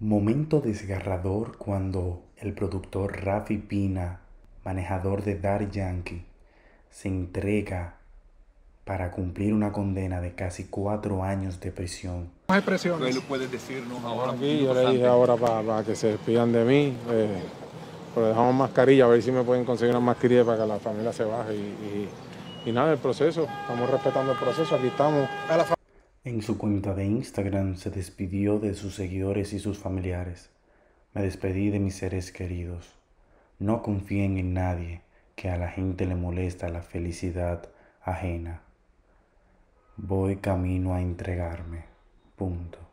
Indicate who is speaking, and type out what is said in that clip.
Speaker 1: Momento desgarrador cuando el productor Rafi Pina, manejador de Dar Yankee, se entrega para cumplir una condena de casi cuatro años de prisión.
Speaker 2: Más expresiones. puedes decirnos ahora?
Speaker 3: Aquí, yo le dije
Speaker 4: ahora para, que se despidan de mí, eh, pero pues dejamos mascarilla, a ver si me pueden conseguir una mascarilla para que la familia se baje y nada, el proceso, estamos respetando el proceso, aquí estamos.
Speaker 1: En su cuenta de Instagram se despidió de sus seguidores y sus familiares. Me despedí de mis seres queridos. No confíen en nadie que a la gente le molesta la felicidad ajena. Voy camino a entregarme. Punto.